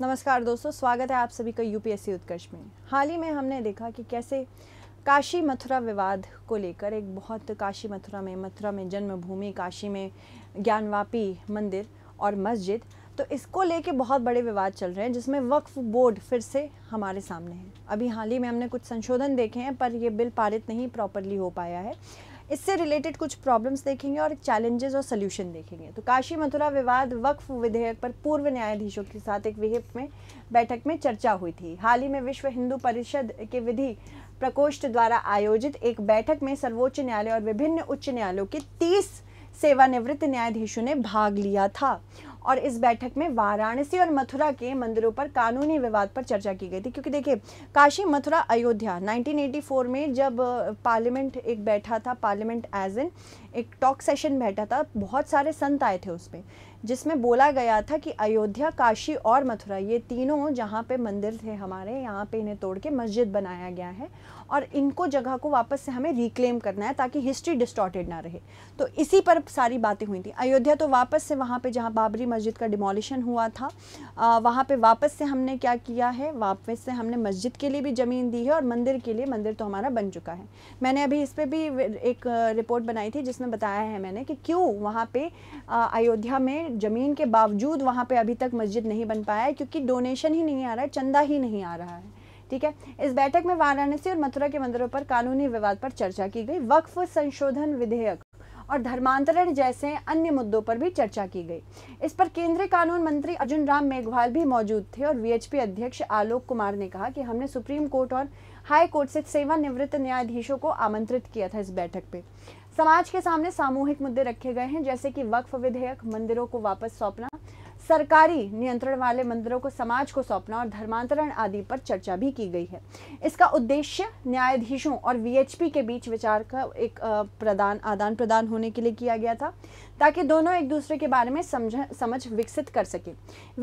नमस्कार दोस्तों स्वागत है आप सभी का यूपीएससी उत्कर्ष में हाल ही में हमने देखा कि कैसे काशी मथुरा विवाद को लेकर एक बहुत काशी मथुरा में मथुरा में जन्मभूमि काशी में ज्ञानवापी मंदिर और मस्जिद तो इसको लेके बहुत बड़े विवाद चल रहे हैं जिसमें वक्फ बोर्ड फिर से हमारे सामने है अभी हाल ही में हमने कुछ संशोधन देखे हैं पर यह बिल पारित नहीं प्रॉपरली हो पाया है इससे रिलेटेड कुछ प्रॉब्लम्स देखेंगे और चैलेंजेस और सोल्यूशन देखेंगे तो काशी मथुरा विवाद वक्फ विधेयक पर पूर्व न्यायाधीशों के साथ एक विहिप में बैठक में चर्चा हुई थी हाल ही में विश्व हिंदू परिषद के विधि प्रकोष्ठ द्वारा आयोजित एक बैठक में सर्वोच्च न्यायालय और विभिन्न उच्च न्यायालयों के तीस सेवानिवृत्त न्यायाधीशों ने भाग लिया था और इस बैठक में वाराणसी और मथुरा के मंदिरों पर कानूनी विवाद पर चर्चा की गई थी क्योंकि देखिए काशी मथुरा अयोध्या 1984 में जब पार्लियामेंट एक बैठा था पार्लियामेंट एज इन एक टॉक सेशन बैठा था बहुत सारे संत आए थे उसमें जिसमें बोला गया था कि अयोध्या काशी और मथुरा ये तीनों जहाँ पे मंदिर थे हमारे यहाँ पे इन्हें तोड़ के मस्जिद बनाया गया है और इनको जगह को वापस से हमें रिक्लेम करना है ताकि हिस्ट्री डिस्टॉर्टेड ना रहे तो इसी पर सारी बातें हुई थी अयोध्या तो वापस से वहाँ पे जहाँ बाबरी मस्जिद का डिमोलिशन हुआ था आ, वहाँ पे वापस से हमने क्या किया है वापस से हमने मस्जिद के लिए भी ज़मीन दी है और मंदिर के लिए मंदिर तो हमारा बन चुका है मैंने अभी इस पर भी एक रिपोर्ट बनाई थी जिसमें बताया है मैंने कि क्यों वहाँ पर अयोध्या में ज़मीन के बावजूद वहाँ पर अभी तक मस्जिद नहीं बन पाया है क्योंकि डोनेशन ही नहीं आ रहा है चंदा ही नहीं आ रहा है ठीक है इस बैठक में वाराणसी और मथुरा के मंदिरों पर कानूनी विवाद पर चर्चा की गई वक्फ संशोधन विधेयक और धर्मांतरण जैसे अन्य मुद्दों पर भी चर्चा की गई इस पर केंद्रीय कानून मंत्री अर्जुन राम मेघवाल भी मौजूद थे और वीएचपी अध्यक्ष आलोक कुमार ने कहा कि हमने सुप्रीम कोर्ट और हाई कोर्ट से सेवानिवृत्त न्यायाधीशों को आमंत्रित किया था इस बैठक पे समाज के सामने सामूहिक मुद्दे रखे गए हैं जैसे कि वक्फ विधेयक मंदिरों को वापस सौंपना सरकारी नियंत्रण वाले मंदिरों को समाज को सौंपना और धर्मांतरण आदि पर चर्चा भी की गई है इसका उद्देश्य न्यायाधीशों और वीएचपी के बीच विचार का एक प्रदान आदान प्रदान होने के लिए किया गया था ताकि दोनों एक दूसरे के बारे में समझ समझ विकसित कर सके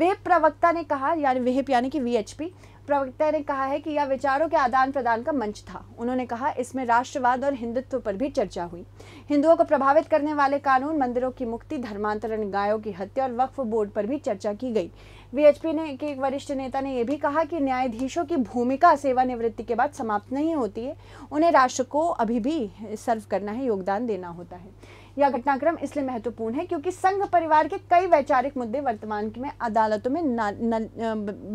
वे प्रवक्ता ने कहा यानी वेप यानी कि वीएचपी प्रवक्ता ने कहा है कि यह विचारों के आदान प्रदान का मंच था उन्होंने कहा इसमें राष्ट्रवाद और हिंदुत्व पर भी चर्चा हुई हिंदुओं को प्रभावित करने वाले कानून मंदिरों की मुक्ति धर्मांतरण गायों की हत्या और वक्फ बोर्ड पर भी चर्चा की गई वीएचपी ने के एक वरिष्ठ नेता ने यह भी कहा कि न्यायाधीशों की भूमिका सेवानिवृत्ति के बाद समाप्त नहीं होती है उन्हें राष्ट्र को अभी भी सर्व करना है योगदान देना होता है यह घटनाक्रम इसलिए महत्वपूर्ण है क्योंकि संघ परिवार के कई वैचारिक मुद्दे वर्तमान में अदालतों में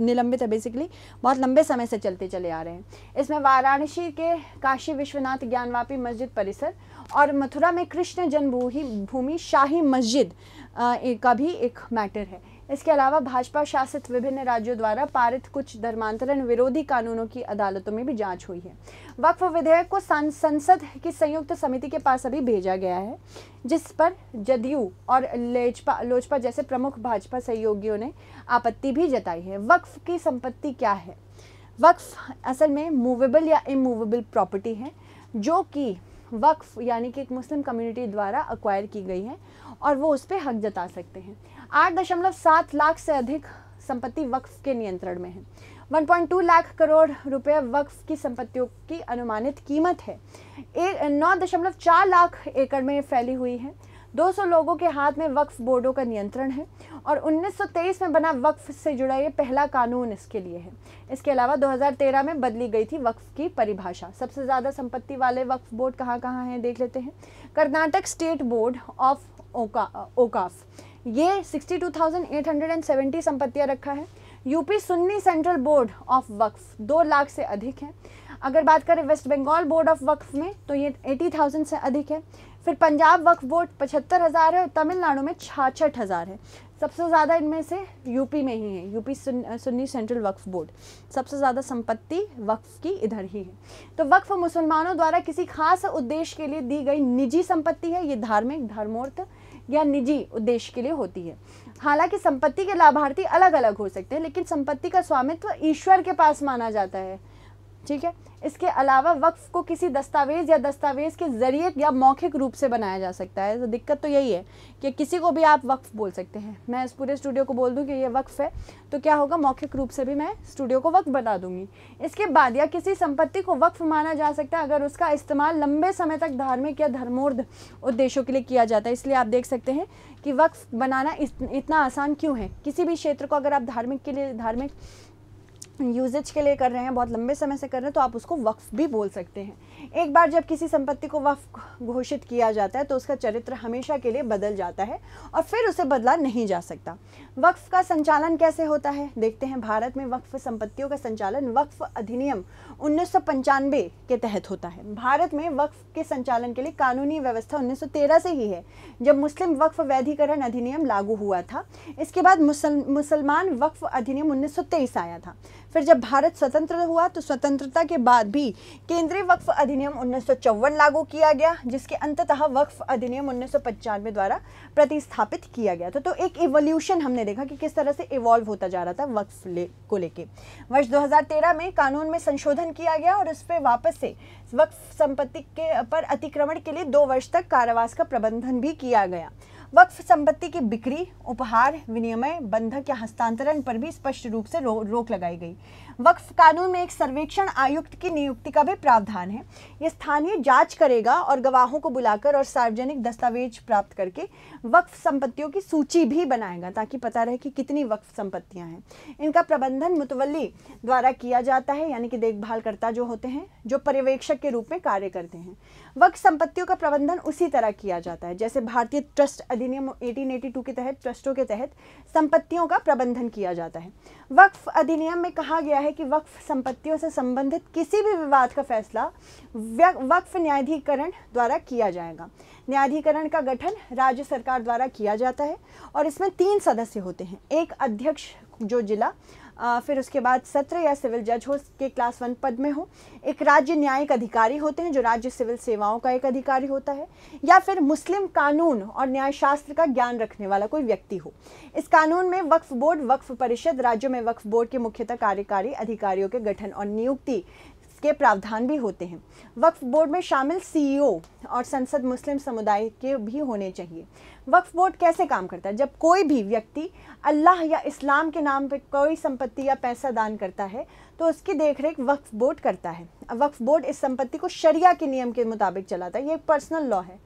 निलंबित है बेसिकली बहुत लंबे समय से चलते चले आ रहे हैं इसमें वाराणसी के काशी विश्वनाथ ज्ञानवापी मस्जिद परिसर और मथुरा में कृष्ण जन्मभूमि भूमि शाही मस्जिद का भी एक मैटर है इसके अलावा भाजपा शासित विभिन्न राज्यों द्वारा पारित कुछ धर्मांतरण विरोधी कानूनों की अदालतों में भी जांच हुई है वक्फ विधेयक को संसद की संयुक्त समिति के पास अभी भेजा गया है जिस पर जदयू और लेजपा लोजपा जैसे प्रमुख भाजपा सहयोगियों ने आपत्ति भी जताई है वक्फ की संपत्ति क्या है वक्फ असल में मूवेबल या इमूवेबल प्रॉपर्टी है जो कि वक्फ यानी कि एक मुस्लिम कम्युनिटी द्वारा अक्वायर की गई है और वो उस पर हक जता सकते हैं आठ दशमलव सात लाख से अधिक संपत्ति वक्फ के नियंत्रण में है 1.2 लाख करोड़ रुपए वक्फ की संपत्तियों की अनुमानित कीमत है नौ दशमलव चार लाख एकड़ में फैली हुई है 200 लोगों के हाथ में वक्फ बोर्डों का नियंत्रण है और 1923 में बना वक्फ से जुड़ा ये पहला कानून इसके लिए है इसके अलावा 2013 में बदली गई थी वक्फ की परिभाषा सबसे ज़्यादा संपत्ति वाले वक्फ बोर्ड कहाँ कहाँ हैं देख लेते हैं कर्नाटक स्टेट बोर्ड ऑफ ओका ओकाफ ये 62,870 संपत्तियां रखा है UP Sunni Central Board of Waqf दो लाख से अधिक है अगर बात करें West Bengal Board of Waqf में तो ये 80,000 से अधिक है फिर पंजाब वक्फ बोर्ड पचहत्तर हज़ार है और तमिलनाडु में छाछठ हज़ार है सबसे ज़्यादा इनमें से यूपी में ही है यूपी सुन, सुन्नी सेंट्रल वक्फ बोर्ड सबसे ज़्यादा संपत्ति वक्फ की इधर ही है तो वक्फ मुसलमानों द्वारा किसी खास उद्देश्य के लिए दी गई निजी संपत्ति है ये धार्मिक धर्मोर्थ या निजी उद्देश्य के लिए होती है हालांकि संपत्ति के लाभार्थी अलग अलग हो सकते हैं लेकिन संपत्ति का स्वामित्व ईश्वर के पास माना जाता है ठीक है इसके अलावा वक्फ को किसी दस्तावेज़ या दस्तावेज़ के ज़रिए या मौखिक रूप से बनाया जा सकता है तो दिक्कत तो यही है कि किसी को भी आप वक्फ बोल सकते हैं मैं इस पूरे स्टूडियो को बोल दूं कि ये वक्फ़ है तो क्या होगा मौखिक रूप से भी मैं स्टूडियो को वक्फ बता दूंगी इसके बाद या किसी संपत्ति को वक्फ माना जा सकता है अगर उसका इस्तेमाल लंबे समय तक धार्मिक या धर्मोर्ध उद्देश्यों के लिए किया जाता है इसलिए आप देख सकते हैं कि वक्फ बनाना इतना आसान क्यों है किसी भी क्षेत्र को अगर आप धार्मिक के लिए धार्मिक यूजेज के लिए कर रहे हैं बहुत लंबे समय से कर रहे हैं तो आप उसको वक्फ भी बोल सकते हैं एक बार जब किसी संपत्ति को वक्फ घोषित किया जाता है तो उसका चरित्र हमेशा के लिए बदल जाता है और फिर उसे बदला नहीं जा सकता वक्फ का संचालन कैसे होता है देखते हैं भारत में वक्फ संपत्तियों का संचालन वक्फ अधिनियम उन्नीस के तहत होता है भारत में वक्फ के संचालन के लिए कानूनी व्यवस्था उन्नीस से ही है जब मुस्लिम वक्फ वैधिकरण अधिनियम लागू हुआ था इसके बाद मुसलमान वक्फ अधिनियम उन्नीस आया था फिर जब भारत स्वतंत्र हुआ तो स्वतंत्रता के बाद भी केंद्रीय वक्फ अधिनियम उन्नीस लागू किया गया जिसके अंततः वक्फ अधिनियम उन्नीस द्वारा प्रतिस्थापित किया गया था तो एक इवोल्यूशन हमने देखा कि किस तरह से इवॉल्व होता जा रहा था वक्फ ले, को लेके वर्ष 2013 में कानून में संशोधन किया गया और उस पर वापस से वक्फ संपत्ति के पर अतिक्रमण के लिए दो वर्ष तक कारावास का प्रबंधन भी किया गया वक्फ संपत्ति की बिक्री उपहार विनिमय बंधक या हस्तांतरण पर भी स्पष्ट रूप से रो, रोक लगाई गई वक्फ कानून में एक सर्वेक्षण आयुक्त की नियुक्ति का भी प्रावधान है ये स्थानीय जांच करेगा और गवाहों को बुलाकर और सार्वजनिक दस्तावेज प्राप्त करके वक्फ संपत्तियों की सूची भी बनाएगा ताकि पता रहे कि कितनी वक्फ संपत्तियां हैं इनका प्रबंधन मुतवली द्वारा किया जाता है यानी कि देखभाल करता जो होते हैं जो पर्यवेक्षक के रूप में कार्य करते हैं वक्फ संपत्तियों का प्रबंधन उसी तरह किया जाता है जैसे भारतीय ट्रस्ट अधिनियम एटीन के तहत ट्रस्टों के तहत संपत्तियों का प्रबंधन किया जाता है वक्फ अधिनियम में कहा गया है कि वक्फ संपत्तियों से संबंधित किसी भी विवाद का फैसला वक्फ न्यायाधिकरण द्वारा किया जाएगा न्यायाधिकरण का गठन राज्य सरकार द्वारा किया जाता है और इसमें तीन सदस्य होते हैं एक अध्यक्ष जो जिला फिर उसके बाद सत्र या सिविल जज हो के क्लास वन पद में हो एक राज्य न्यायिक अधिकारी होते हैं जो राज्य सिविल सेवाओं का एक अधिकारी होता है या फिर मुस्लिम कानून और न्यायशास्त्र का ज्ञान रखने वाला कोई व्यक्ति हो इस कानून में वक्फ बोर्ड वक्फ परिषद राज्यों में वक्फ बोर्ड के मुख्यतः कार्यकारी अधिकारियों के गठन और नियुक्ति के प्रावधान भी होते हैं वक्फ बोर्ड में शामिल सीईओ और संसद मुस्लिम समुदाय के भी होने चाहिए वक्फ बोर्ड कैसे काम करता है जब कोई भी व्यक्ति अल्लाह या इस्लाम के नाम पर कोई संपत्ति या पैसा दान करता है तो उसकी देखरेख वक्फ बोर्ड करता है वक्फ बोर्ड इस संपत्ति को शरिया के नियम के मुताबिक चलाता है ये पर्सनल लॉ है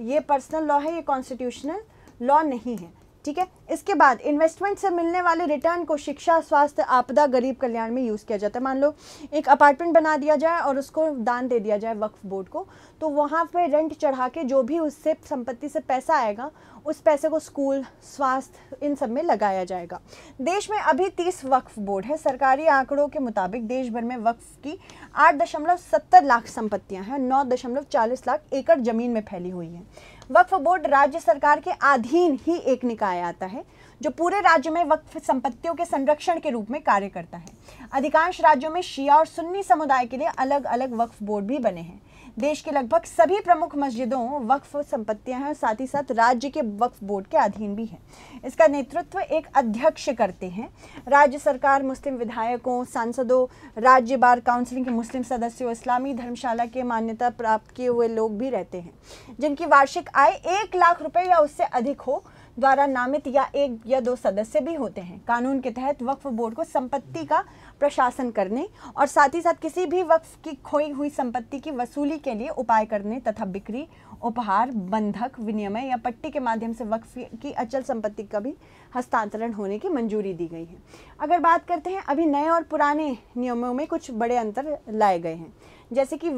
ये पर्सनल लॉ है ये कॉन्स्टिट्यूशनल लॉ नहीं है ठीक है इसके बाद इन्वेस्टमेंट से मिलने वाले रिटर्न को शिक्षा स्वास्थ्य आपदा गरीब कल्याण में यूज़ किया जाता है मान लो एक अपार्टमेंट बना दिया जाए और उसको दान दे दिया जाए वक्फ बोर्ड को तो वहाँ पे रेंट चढ़ा के जो भी उससे संपत्ति से पैसा आएगा उस पैसे को स्कूल स्वास्थ्य इन सब में लगाया जाएगा देश में अभी तीस वक्फ बोर्ड है सरकारी आंकड़ों के मुताबिक देश भर में वक्फ की आठ दशमलव सत्तर लाख संपत्तियाँ हैं नौ दशमलव चालीस लाख एकड़ ज़मीन में फैली हुई हैं वक्फ बोर्ड राज्य सरकार के अधीन ही एक निकाय आता है जो पूरे राज्य में वक्फ संपत्तियों के संरक्षण के रूप में कार्य करता है अधिकांश राज्यों में शिया और सुन्नी समुदाय के लिए अलग अलग वक्फ बोर्ड भी बने हैं देश के लगभग सभी प्रमुख मस्जिदों वक्फ संपत्तियां हैं और साथ ही साथ राज्य के वक्फ बोर्ड के अधीन भी हैं इसका नेतृत्व एक अध्यक्ष करते हैं राज्य सरकार मुस्लिम विधायकों सांसदों राज्य बार काउंसिलिंग के मुस्लिम सदस्यों इस्लामी धर्मशाला के मान्यता प्राप्त किए हुए लोग भी रहते हैं जिनकी वार्षिक आय एक लाख रुपये या उससे अधिक हो द्वारा नामित या एक या दो सदस्य भी होते हैं कानून के तहत वक्फ बोर्ड को संपत्ति का प्रशासन करने और साथ ही साथ किसी भी वक्फ की खोई हुई संपत्ति की वसूली के लिए उपाय करने तथा बिक्री उपहार बंधक विनिमय या पट्टी के माध्यम से वक्फ की अचल संपत्ति का भी हस्तांतरण होने की मंजूरी दी गई है अगर बात करते हैं अभी नए और पुराने नियमों में कुछ बड़े अंतर लाए गए हैं जैसे कि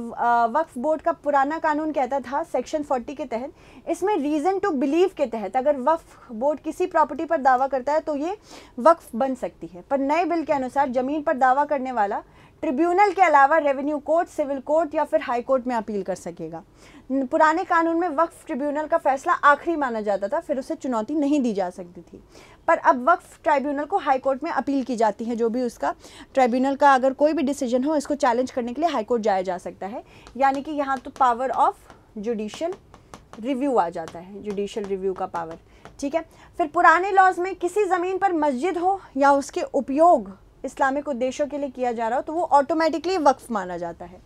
वक्फ बोर्ड का पुराना कानून कहता था सेक्शन 40 के तहत इसमें रीज़न टू बिलीव के तहत अगर वक्फ बोर्ड किसी प्रॉपर्टी पर दावा करता है तो ये वक्फ बन सकती है पर नए बिल के अनुसार ज़मीन पर दावा करने वाला ट्रिब्यूनल के अलावा रेवेन्यू कोर्ट सिविल कोर्ट या फिर हाई कोर्ट में अपील कर सकेगा पुराने कानून में वक्फ ट्रिब्यूनल का फैसला आखिरी माना जाता था फिर उसे चुनौती नहीं दी जा सकती थी पर अब वक्फ ट्राइब्यूनल को हाई कोर्ट में अपील की जाती है जो भी उसका ट्राइब्यूनल का अगर कोई भी डिसीजन हो इसको चैलेंज करने के लिए हाई कोर्ट जाया जा सकता है यानी कि यहाँ तो पावर ऑफ जुडिशल रिव्यू आ जाता है जुडिशल रिव्यू का पावर ठीक है फिर पुराने लॉज में किसी ज़मीन पर मस्जिद हो या उसके उपयोग इस्लामिक उद्देश्यों के लिए किया जा रहा हो तो वो ऑटोमेटिकली वक्फ माना जाता है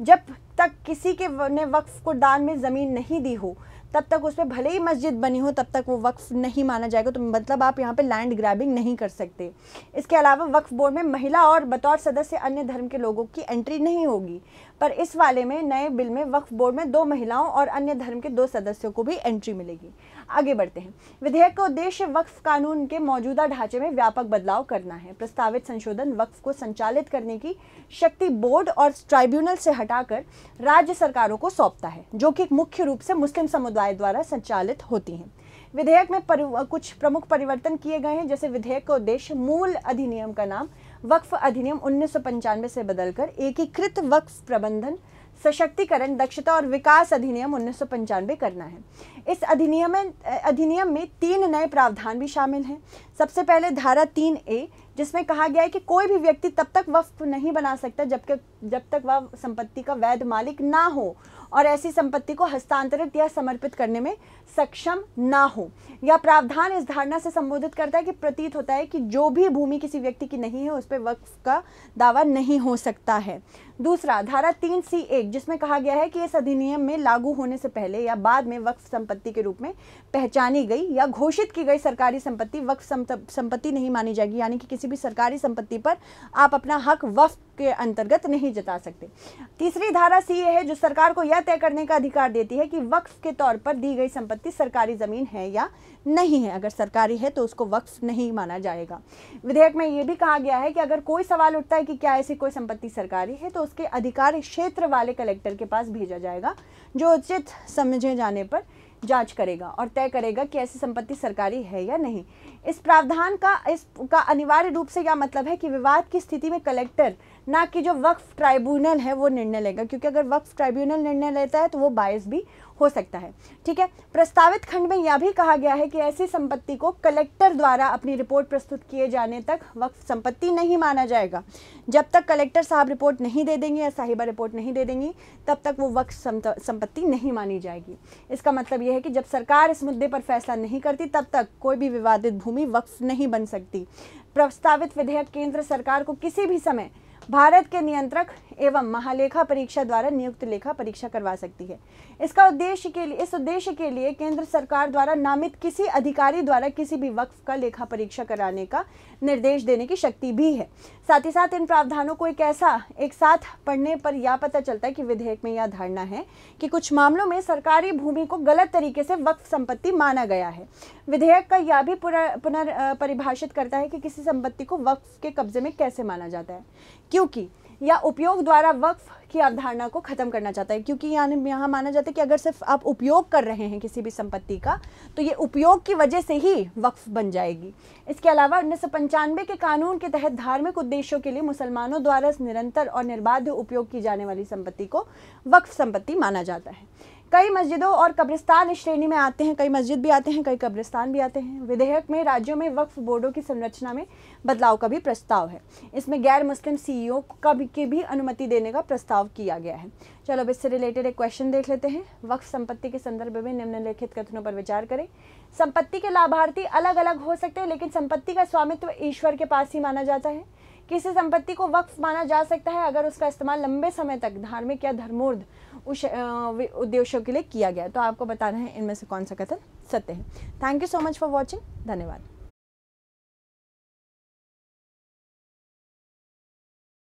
जब तक किसी के ने वक्फ को दान में ज़मीन नहीं दी हो तब तक उस पर भले ही मस्जिद बनी हो तब तक वो वक्फ नहीं माना जाएगा तो मतलब आप यहाँ पे लैंड ग्रैबिंग नहीं कर सकते इसके अलावा वक्फ बोर्ड में महिला और बतौर सदस्य अन्य धर्म के लोगों की एंट्री नहीं होगी पर इस वाले में नए बिल में वक्फ बोर्ड में दो महिलाओं और अन्य धर्म के दो सदस्यों को भी एंट्री मिलेगी आगे बढ़ते हैं विधेयक का उद्देश्य वक्फ कानून के मौजूदा ढांचे में व्यापक बदलाव करना है प्रस्तावित संशोधन वक्फ को संचालित करने की शक्ति बोर्ड और ट्राइब्यूनल से हटाकर राज्य सरकारों को सौंपता है जो कि मुख्य रूप से मुस्लिम समुदाय द्वारा संचालित होती हैं विधेयक में कुछ प्रमुख परिवर्तन किए गए हैं जैसे विधेयक का उद्देश्य मूल अधिनियम का नाम वक्फ अधिनियम उन्नीस से बदलकर एकीकृत वक्फ प्रबंधन सशक्तिकरण दक्षता और विकास अधिनियम उन्नीस करना है इस अधिनियम में अधिनियम में तीन नए प्रावधान भी शामिल हैं सबसे पहले धारा तीन ए जिसमें कहा गया है कि कोई भी व्यक्ति तब तक वफ नहीं बना सकता जबकि जब तक वह संपत्ति का वैध मालिक ना हो और ऐसी संपत्ति को हस्तांतरित या समर्पित करने में सक्षम ना हो यह प्रावधान इस धारणा से संबोधित करता है कि प्रतीत होता है कि जो भी भूमि किसी व्यक्ति की नहीं है उस पर वक्फ का दावा नहीं हो सकता है दूसरा धारा तीन सी एक जिसमें कहा गया है कि इस अधिनियम में लागू होने से पहले या बाद में वक्फ संपत्ति के रूप में पहचानी गई या घोषित की गई सरकारी संपत्ति वक्फ संपत्ति नहीं मानी जाएगी यानी कि किसी किसी भी सरकारी संपत्ति पर आप अपना हक वफ के अंतर्गत नहीं जता सकते तीसरी धारा सी है जो सरकार को यह तय करने का अधिकार देती है कि वक्फ के तौर पर दी गई संपत्ति सरकारी ज़मीन है या नहीं है अगर सरकारी है तो उसको वक्फ नहीं माना जाएगा विधेयक में यह भी कहा गया है कि अगर कोई सवाल उठता है कि क्या ऐसी कोई संपत्ति सरकारी है तो उसके अधिकार क्षेत्र वाले कलेक्टर के पास भेजा जाएगा जो उचित समझे जाने पर जांच करेगा और तय करेगा कि ऐसी संपत्ति सरकारी है या नहीं इस प्रावधान का इस का अनिवार्य रूप से क्या मतलब है कि विवाद की स्थिति में कलेक्टर ना कि जो वक्फ ट्राइब्यूनल है वो निर्णय लेगा क्योंकि अगर वक्फ ट्राइब्यूनल निर्णय लेता है तो वो बायस भी हो सकता है ठीक है प्रस्तावित खंड में यह भी कहा गया है कि ऐसी संपत्ति को कलेक्टर द्वारा अपनी रिपोर्ट प्रस्तुत किए जाने तक वक्फ संपत्ति नहीं माना जाएगा जब तक कलेक्टर साहब रिपोर्ट नहीं दे देंगे या साहिबा रिपोर्ट नहीं दे देंगी तब तक वो वक्फ संपत्ति नहीं मानी जाएगी इसका मतलब यह है कि जब सरकार इस मुद्दे पर फैसला नहीं करती तब तक कोई भी विवादित भूमि वक्फ नहीं बन सकती प्रस्तावित विधेयक केंद्र सरकार को किसी भी समय भारत के नियंत्रक एवं महालेखा परीक्षा द्वारा नियुक्त लेखा परीक्षा करवा सकती है इसका उद्देश्य के लिए इस उद्देश्य के लिए केंद्र सरकार द्वारा नामित किसी अधिकारी द्वारा किसी भी वक्फ का लेखा परीक्षा कराने का निर्देश देने की शक्ति भी है साथ ही साथ इन प्रावधानों को एक ऐसा एक साथ पढ़ने पर यह पता चलता है कि विधेयक में यह धारणा है कि कुछ मामलों में सरकारी भूमि को गलत तरीके से वक्फ संपत्ति माना गया है विधेयक का यह भी पुनर्परिभाषित करता है कि किसी संपत्ति को वक्फ के कब्जे में कैसे माना जाता है क्योंकि या उपयोग द्वारा वक्फ की अवधारणा को ख़त्म करना चाहता है क्योंकि यहाँ माना जाता है कि अगर सिर्फ आप उपयोग कर रहे हैं किसी भी संपत्ति का तो ये उपयोग की वजह से ही वक्फ बन जाएगी इसके अलावा उन्नीस के कानून के तहत धार्मिक उद्देश्यों के लिए मुसलमानों द्वारा निरंतर और निर्बाध उपयोग की जाने वाली संपत्ति को वक्फ संपत्ति माना जाता है कई मस्जिदों और कब्रिस्तान श्रेणी में आते हैं कई मस्जिद भी आते हैं कई कब्रिस्तान भी आते हैं विधेयक में राज्यों में वक्फ बोर्डों की संरचना में बदलाव का भी प्रस्ताव है इसमें गैर मुस्लिम सीईओ कब के भी अनुमति देने का प्रस्ताव किया गया है चलो अब इससे रिलेटेड एक क्वेश्चन देख लेते हैं वक्फ संपत्ति के संदर्भ में निम्नलिखित कथनों पर विचार करें संपत्ति के लाभार्थी अलग अलग हो सकते हैं लेकिन संपत्ति का स्वामित्व ईश्वर के पास ही माना जाता है किसी संपत्ति को वक्फ माना जा सकता है अगर उसका इस्तेमाल लंबे समय तक धार्मिक या धर्मोर्ध उद्देश्यों के लिए किया गया तो आपको बताना है इनमें से कौन सा कथन सत्य है thank you so much for watching धन्यवाद